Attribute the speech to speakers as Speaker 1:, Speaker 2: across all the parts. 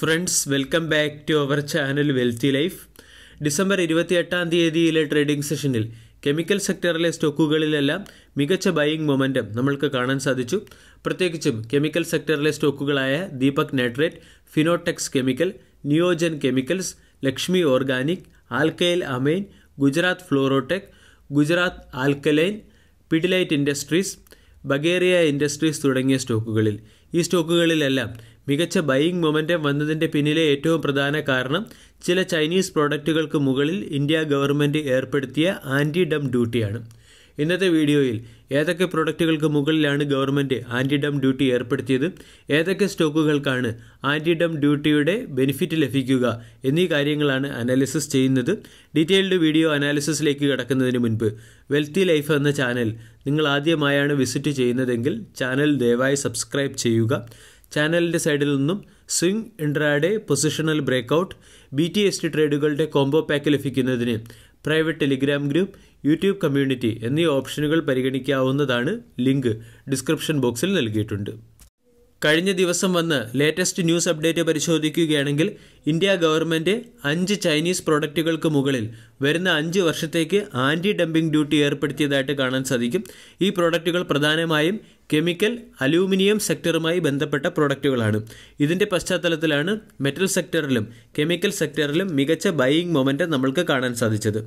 Speaker 1: friends welcome back to അവർ channel wealthy life December എട്ടാം തീയതിയിലെ ട്രേഡിംഗ് സെഷനിൽ കെമിക്കൽ സെക്ടറിലെ സ്റ്റോക്കുകളിലെല്ലാം മികച്ച ബൈയിങ് മൊമെൻറ്റം നമ്മൾക്ക് കാണാൻ സാധിച്ചു പ്രത്യേകിച്ചും കെമിക്കൽ സെക്ടറിലെ സ്റ്റോക്കുകളായ Deepak nitrite Fineotex chemical Neogen chemicals Lakshmi organic alkyl amine Gujarat Fluorotech Gujarat alkaline Pidilite industries ബഗേറിയ ഇൻഡസ്ട്രീസ് തുടങ്ങിയ സ്റ്റോക്കുകളിൽ ഈ സ്റ്റോക്കുകളിലെല്ലാം മികച്ച ബൈയിങ് മൊമെൻറ്റം വന്നതിൻ്റെ പിന്നിലെ ഏറ്റവും പ്രധാന കാരണം ചില ചൈനീസ് പ്രോഡക്റ്റുകൾക്ക് മുകളിൽ ഇന്ത്യ ഗവൺമെൻറ് ഏർപ്പെടുത്തിയ ആൻറ്റി ഡം ഡ്യൂട്ടിയാണ് ഇന്നത്തെ വീഡിയോയിൽ ഏതൊക്കെ പ്രൊഡക്റ്റുകൾക്ക് മുകളിലാണ് ഗവൺമെൻറ് ആൻറ്റി ഡം ഡ്യൂട്ടി ഏർപ്പെടുത്തിയത് ഏതൊക്കെ സ്റ്റോക്കുകൾക്കാണ് ആൻറ്റി ഡം ഡ്യൂട്ടിയുടെ ബെനിഫിറ്റ് ലഭിക്കുക എന്നീ കാര്യങ്ങളാണ് അനാലിസിസ് ചെയ്യുന്നത് ഡീറ്റെയിൽഡ് വീഡിയോ അനാലിസിസിലേക്ക് കിടക്കുന്നതിന് മുൻപ് വെൽത്തി ലൈഫ് എന്ന ചാനൽ നിങ്ങൾ ആദ്യമായാണ് വിസിറ്റ് ചെയ്യുന്നതെങ്കിൽ ചാനൽ ദയവായി സബ്സ്ക്രൈബ് ചെയ്യുക ചാനലിൻ്റെ സൈഡിൽ നിന്നും swing intraday positional breakout B T S T ട്രേഡുകളുടെ കോംബോ പാക്ക് ലഭിക്കുന്നതിന് private Telegram group YouTube community എന്നീ ഓപ്ഷനുകൾ പരിഗണിക്കാവുന്നതാണ് ലിങ്ക് ഡിസ്ക്രിപ്ഷൻ ബോക്സിൽ നൽകിയിട്ടുണ്ട് കഴിഞ്ഞ ദിവസം വന്ന് ലേറ്റസ്റ്റ് ന്യൂസ് അപ്ഡേറ്റ് പരിശോധിക്കുകയാണെങ്കിൽ ഇന്ത്യ ഗവൺമെൻറ് അഞ്ച് ചൈനീസ് പ്രോഡക്റ്റുകൾക്ക് മുകളിൽ വരുന്ന അഞ്ച് വർഷത്തേക്ക് ആൻറ്റി ഡംപിംഗ് ഡ്യൂട്ടി ഏർപ്പെടുത്തിയതായിട്ട് കാണാൻ സാധിക്കും ഈ പ്രോഡക്റ്റുകൾ പ്രധാനമായും കെമിക്കൽ അലൂമിനിയം സെക്ടറുമായി ബന്ധപ്പെട്ട പ്രോഡക്റ്റുകളാണ് ഇതിൻ്റെ പശ്ചാത്തലത്തിലാണ് മെറ്റൽ സെക്ടറിലും കെമിക്കൽ സെക്ടറിലും മികച്ച ബൈയിങ് മൊമെൻ്റ് നമ്മൾക്ക് കാണാൻ സാധിച്ചത്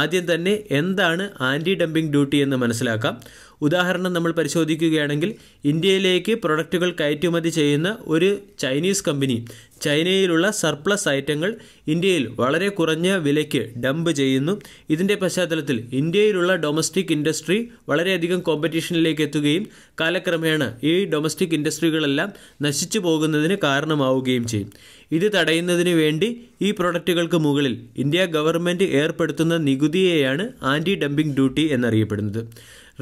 Speaker 1: ആദ്യം തന്നെ എന്താണ് ആൻറ്റി ഡംപിംഗ് ഡ്യൂട്ടി എന്ന് മനസ്സിലാക്കാം ഉദാഹരണം നമ്മൾ പരിശോധിക്കുകയാണെങ്കിൽ ഇന്ത്യയിലേക്ക് പ്രൊഡക്റ്റുകൾ കയറ്റുമതി ചെയ്യുന്ന ഒരു ചൈനീസ് കമ്പനി ചൈനയിലുള്ള സർപ്ലസ് ഐറ്റങ്ങൾ ഇന്ത്യയിൽ വളരെ കുറഞ്ഞ വിലയ്ക്ക് ഡംപ് ചെയ്യുന്നു ഇതിൻ്റെ പശ്ചാത്തലത്തിൽ ഇന്ത്യയിലുള്ള ഡൊമസ്റ്റിക് ഇൻഡസ്ട്രി വളരെയധികം കോമ്പറ്റീഷനിലേക്ക് എത്തുകയും കാലക്രമേണ ഈ ഡൊമസ്റ്റിക് ഇൻഡസ്ട്രികളെല്ലാം നശിച്ചു പോകുന്നതിന് കാരണമാവുകയും ചെയ്യും ഇത് തടയുന്നതിന് വേണ്ടി ഈ പ്രൊഡക്റ്റുകൾക്ക് മുകളിൽ ഇന്ത്യ ഗവൺമെൻറ് ഏർപ്പെടുത്തുന്ന നികുതിയെയാണ് ആൻറ്റി ഡംപിംഗ് ഡ്യൂട്ടി എന്നറിയപ്പെടുന്നത്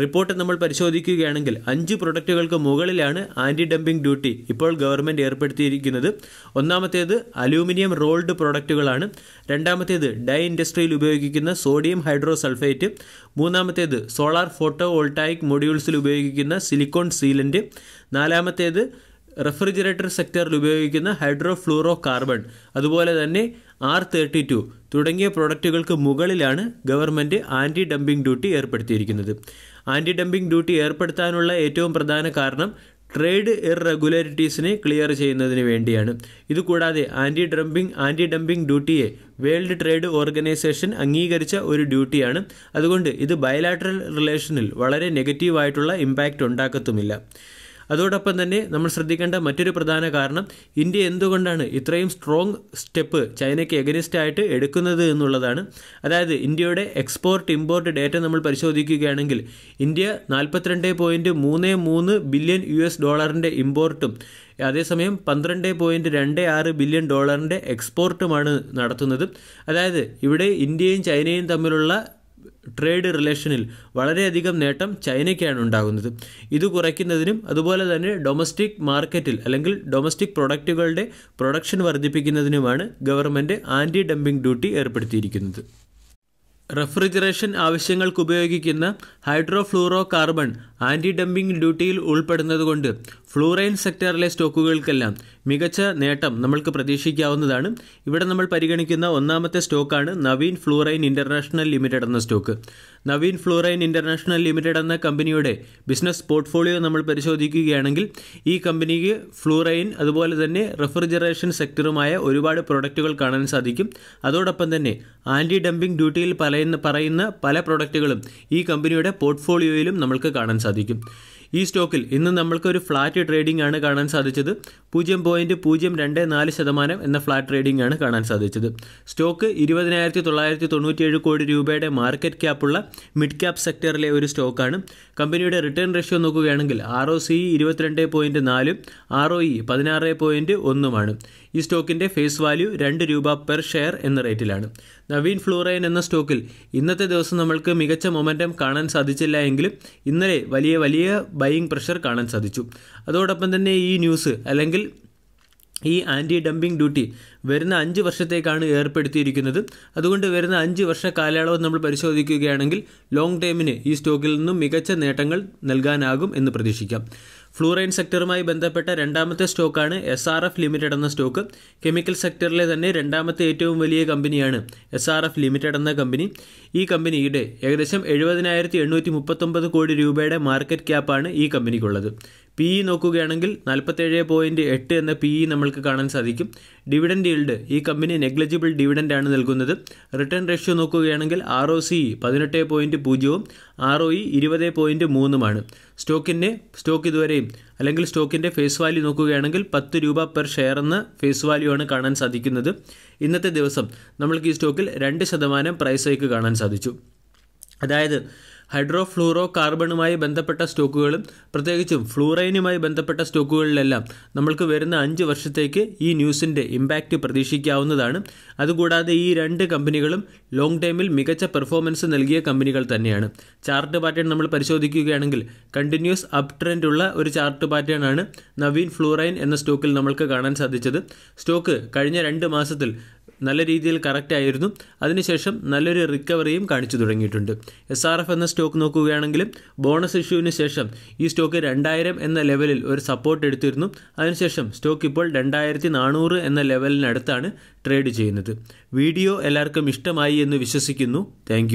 Speaker 1: റിപ്പോർട്ട് നമ്മൾ പരിശോധിക്കുകയാണെങ്കിൽ അഞ്ച് പ്രൊഡക്റ്റുകൾക്ക് മുകളിലാണ് ആൻറ്റി ഡംപിംഗ് ഡ്യൂട്ടി ഇപ്പോൾ ഗവൺമെൻറ് ഏർപ്പെടുത്തിയിരിക്കുന്നത് ഒന്നാമത്തേത് അലൂമിനിയം റോൾഡ് പ്രൊഡക്റ്റുകളാണ് രണ്ടാമത്തേത് ഡൈ ഇൻഡസ്ട്രിയിൽ ഉപയോഗിക്കുന്ന സോഡിയം ഹൈഡ്രോസൾഫേറ്റ് മൂന്നാമത്തേത് സോളാർ ഫോട്ടോ വോൾട്ടായിക് മൊഡ്യൂൾസിൽ ഉപയോഗിക്കുന്ന സിലിക്കോൺ സീലൻറ്റ് നാലാമത്തേത് റെഫ്രിജറേറ്റർ സെക്ടറിൽ ഉപയോഗിക്കുന്ന ഹൈഡ്രോ ഫ്ലൂറോ കാർബൺ അതുപോലെ തന്നെ ആർ തേർട്ടി ടു തുടങ്ങിയ പ്രൊഡക്റ്റുകൾക്ക് മുകളിലാണ് ഗവൺമെൻറ് ആൻറ്റി ഡംപിംഗ് ഡ്യൂട്ടി ഏർപ്പെടുത്തിയിരിക്കുന്നത് ആൻറ്റി ഡംപിംഗ് ഡ്യൂട്ടി ഏർപ്പെടുത്താനുള്ള ഏറ്റവും പ്രധാന കാരണം ട്രേഡ് ഇറഗുലാരിറ്റീസിനെ ക്ലിയർ ചെയ്യുന്നതിന് വേണ്ടിയാണ് ഇതുകൂടാതെ ആൻറ്റി ഡംപിംഗ് ആൻറ്റി ഡംപിംഗ് ഡ്യൂട്ടിയെ വേൾഡ് ട്രേഡ് ഓർഗനൈസേഷൻ അംഗീകരിച്ച ഒരു ഡ്യൂട്ടിയാണ് അതുകൊണ്ട് ഇത് ബയലാട്രൽ റിലേഷനിൽ വളരെ നെഗറ്റീവായിട്ടുള്ള ഇമ്പാക്റ്റ് ഉണ്ടാക്കത്തുമില്ല അതോടൊപ്പം തന്നെ നമ്മൾ ശ്രദ്ധിക്കേണ്ട മറ്റൊരു പ്രധാന കാരണം ഇന്ത്യ എന്തുകൊണ്ടാണ് ഇത്രയും സ്ട്രോങ് സ്റ്റെപ്പ് ചൈനയ്ക്ക് എഗനിസ്റ്റ് ആയിട്ട് എടുക്കുന്നത് എന്നുള്ളതാണ് അതായത് ഇന്ത്യയുടെ എക്സ്പോർട്ട് ഇമ്പോർട്ട് ഡേറ്റ നമ്മൾ പരിശോധിക്കുകയാണെങ്കിൽ ഇന്ത്യ നാൽപ്പത്തിരണ്ട് പോയിൻറ്റ് മൂന്ന് മൂന്ന് ബില്യൺ യു എസ് ഡോളറിൻ്റെ ഇമ്പോർട്ടും അതേസമയം പന്ത്രണ്ട് പോയിൻ്റ് രണ്ട് ആറ് ബില്യൺ ഡോളറിൻ്റെ എക്സ്പോർട്ടുമാണ് നടത്തുന്നത് അതായത് ഇവിടെ ഇന്ത്യയും ചൈനയും തമ്മിലുള്ള ട്രേഡ് റിലേഷനിൽ വളരെയധികം നേട്ടം ചൈനയ്ക്കാണ് ഉണ്ടാകുന്നത് ഇത് കുറയ്ക്കുന്നതിനും അതുപോലെ തന്നെ ഡൊമസ്റ്റിക് മാർക്കറ്റിൽ അല്ലെങ്കിൽ ഡൊമസ്റ്റിക് പ്രൊഡക്റ്റുകളുടെ പ്രൊഡക്ഷൻ വർദ്ധിപ്പിക്കുന്നതിനുമാണ് ഗവൺമെൻറ് ആൻറ്റി ഡംപിംഗ് ഡ്യൂട്ടി ഏർപ്പെടുത്തിയിരിക്കുന്നത് റെഫ്രിജറേഷൻ ആവശ്യങ്ങൾക്ക് ഉപയോഗിക്കുന്ന ഹൈഡ്രോഫ്ലൂറോ കാർബൺ ആൻറ്റി ഡംപിംഗ് ഡ്യൂട്ടിയിൽ ഉൾപ്പെടുന്നതുകൊണ്ട് ഫ്ലൂറൈൻ സെക്ടറിലെ സ്റ്റോക്കുകൾക്കെല്ലാം മികച്ച നേട്ടം നമ്മൾക്ക് പ്രതീക്ഷിക്കാവുന്നതാണ് ഇവിടെ നമ്മൾ പരിഗണിക്കുന്ന ഒന്നാമത്തെ സ്റ്റോക്കാണ് നവീൻ ഫ്ലൂറൈൻ ഇൻ്റർനാഷണൽ ലിമിറ്റഡ് എന്ന stock Navin fluorine international limited എന്ന കമ്പനിയുടെ ബിസിനസ് പോർട്ട്ഫോളിയോ നമ്മൾ പരിശോധിക്കുകയാണെങ്കിൽ ഈ കമ്പനിക്ക് ഫ്ലൂറൈൻ അതുപോലെ തന്നെ റെഫ്രിജറേഷൻ സെക്ടറുമായ ഒരുപാട് പ്രൊഡക്റ്റുകൾ കാണാൻ സാധിക്കും അതോടൊപ്പം തന്നെ ആൻറ്റി ഡംപിംഗ് ഡ്യൂട്ടിയിൽ പറയുന്ന പറയുന്ന പല പ്രൊഡക്റ്റുകളും ഈ കമ്പനിയുടെ പോർട്ട്ഫോളിയോയിലും നമ്മൾക്ക് കാണാൻ സാധിക്കും ഈ സ്റ്റോക്കിൽ ഇന്ന് നമ്മൾക്ക് ഒരു ഫ്ലാറ്റ് ട്രേഡിംഗ് ആണ് കാണാൻ സാധിച്ചത് പൂജ്യം പോയിന്റ് പൂജ്യം രണ്ട് നാല് ശതമാനം എന്ന ഫ്ലാറ്റ് ട്രേഡിംഗ് ആണ് കാണാൻ സാധിച്ചത് സ്റ്റോക്ക് ഇരുപതിനായിരത്തി തൊള്ളായിരത്തി തൊണ്ണൂറ്റിയേഴ് കോടി രൂപയുടെ മാർക്കറ്റ് ക്യാപ്പുള്ള മിഡ് ക്യാപ് സെക്ടറിലെ ഒരു സ്റ്റോക്കാണ് കമ്പനിയുടെ റിട്ടേൺ റേഷ്യോ നോക്കുകയാണെങ്കിൽ ആർ ഒ സി ഇരുപത്തിരണ്ട് പോയിന്റ് നാലും ആർ ഒ ഇ പതിനാറ് പോയിന്റ് ഒന്നുമാണ് ഈ സ്റ്റോക്കിൻ്റെ ഫേസ് വാല്യൂ രണ്ട് രൂപ പെർ ഷെയർ എന്ന റേറ്റിലാണ് നവീൻ ഫ്ലൂറൈൻ എന്ന സ്റ്റോക്കിൽ ഇന്നത്തെ ദിവസം നമ്മൾക്ക് മികച്ച മൊമെൻറ്റം കാണാൻ സാധിച്ചില്ല എങ്കിലും ഇന്നലെ വലിയ വലിയ ബൈയിങ് പ്രഷർ കാണാൻ സാധിച്ചു അതോടൊപ്പം തന്നെ ഈ ന്യൂസ് അല്ലെങ്കിൽ ഈ ആൻറ്റി ഡംപിംഗ് ഡ്യൂട്ടി വരുന്ന അഞ്ച് വർഷത്തേക്കാണ് ഏർപ്പെടുത്തിയിരിക്കുന്നത് അതുകൊണ്ട് വരുന്ന അഞ്ച് വർഷ കാലയളവ് നമ്മൾ പരിശോധിക്കുകയാണെങ്കിൽ ലോങ് ടൈമിന് ഈ സ്റ്റോക്കിൽ നിന്നും മികച്ച നേട്ടങ്ങൾ നൽകാനാകും എന്ന് പ്രതീക്ഷിക്കാം ഫ്ലൂറൈൻ സെക്ടറുമായി ബന്ധപ്പെട്ട രണ്ടാമത്തെ സ്റ്റോക്കാണ് എസ് ആർ എഫ് ലിമിറ്റഡ് എന്ന സ്റ്റോക്ക് കെമിക്കൽ സെക്ടറിലെ തന്നെ രണ്ടാമത്തെ ഏറ്റവും വലിയ കമ്പനിയാണ് എസ് ആർ എഫ് ലിമിറ്റഡ് എന്ന കമ്പനി ഈ കമ്പനിയുടെ ഏകദേശം എഴുപതിനായിരത്തി എണ്ണൂറ്റി മുപ്പത്തൊമ്പത് കോടി രൂപയുടെ മാർക്കറ്റ് ക്യാപ്പാണ് ഈ കമ്പനിക്കുള്ളത് പി ഇ നോക്കുകയാണെങ്കിൽ നാൽപ്പത്തേഴ് പോയിന്റ് എട്ട് എന്ന പി ഇ നമ്മൾക്ക് കാണാൻ സാധിക്കും ഡിവിഡൻഡ് ഈൽഡ് ഈ കമ്പനി നെഗ്ലജിബിൾ ഡിവിഡൻ്റ് ആണ് നൽകുന്നത് റിട്ടേൺ റേഷ്യോ നോക്കുകയാണെങ്കിൽ ആർ ഒ സി പതിനെട്ട് പോയിൻറ്റ് പൂജ്യവും ആർ ഒ ഇ ഇരുപത് പോയിൻറ്റ് മൂന്നുമാണ് സ്റ്റോക്കിൻ്റെ സ്റ്റോക്ക് ഇതുവരെയും അല്ലെങ്കിൽ സ്റ്റോക്കിൻ്റെ ഫേസ് വാല്യൂ നോക്കുകയാണെങ്കിൽ പത്ത് രൂപ പെർ ഷെയർ എന്ന ഫേസ് വാല്യൂ ആണ് കാണാൻ സാധിക്കുന്നത് ഇന്നത്തെ ദിവസം നമ്മൾക്ക് ഈ സ്റ്റോക്കിൽ രണ്ട് ശതമാനം പ്രൈസ് ഹൈക്ക് കാണാൻ സാധിച്ചു അതായത് ഹൈഡ്രോഫ്ലൂറോ കാർബണുമായി ബന്ധപ്പെട്ട സ്റ്റോക്കുകളും പ്രത്യേകിച്ചും ഫ്ലൂറൈനുമായി ബന്ധപ്പെട്ട സ്റ്റോക്കുകളിലെല്ലാം നമ്മൾക്ക് വരുന്ന അഞ്ച് വർഷത്തേക്ക് ഈ ന്യൂസിൻ്റെ ഇമ്പാക്റ്റ് പ്രതീക്ഷിക്കാവുന്നതാണ് അതുകൂടാതെ ഈ രണ്ട് കമ്പനികളും ലോങ് ടൈമിൽ മികച്ച പെർഫോമൻസ് നൽകിയ കമ്പനികൾ തന്നെയാണ് ചാർട്ട് പാറ്റേൺ നമ്മൾ പരിശോധിക്കുകയാണെങ്കിൽ കണ്ടിന്യൂസ് അപ് ട്രെൻഡ് ഉള്ള ഒരു ചാർട്ട് പാറ്റേൺ ആണ് നവീൻ ഫ്ലൂറൈൻ എന്ന സ്റ്റോക്കിൽ നമ്മൾക്ക് കാണാൻ സാധിച്ചത് സ്റ്റോക്ക് കഴിഞ്ഞ രണ്ട് മാസത്തിൽ നല്ല രീതിയിൽ കറക്റ്റ് ആയിരുന്നു അതിനുശേഷം നല്ലൊരു റിക്കവറിയും കാണിച്ചു തുടങ്ങിയിട്ടുണ്ട് എസ് ആർ എഫ് എന്ന സ്റ്റോക്ക് നോക്കുകയാണെങ്കിലും ബോണസ് ഇഷ്യൂവിന് ശേഷം ഈ സ്റ്റോക്ക് രണ്ടായിരം എന്ന ലെവലിൽ ഒരു സപ്പോർട്ട് എടുത്തിരുന്നു അതിനുശേഷം സ്റ്റോക്ക് ഇപ്പോൾ രണ്ടായിരത്തി നാനൂറ് എന്ന ലെവലിനടുത്താണ് ട്രേഡ് ചെയ്യുന്നത് വീഡിയോ എല്ലാവർക്കും ഇഷ്ടമായി എന്ന് വിശ്വസിക്കുന്നു താങ്ക്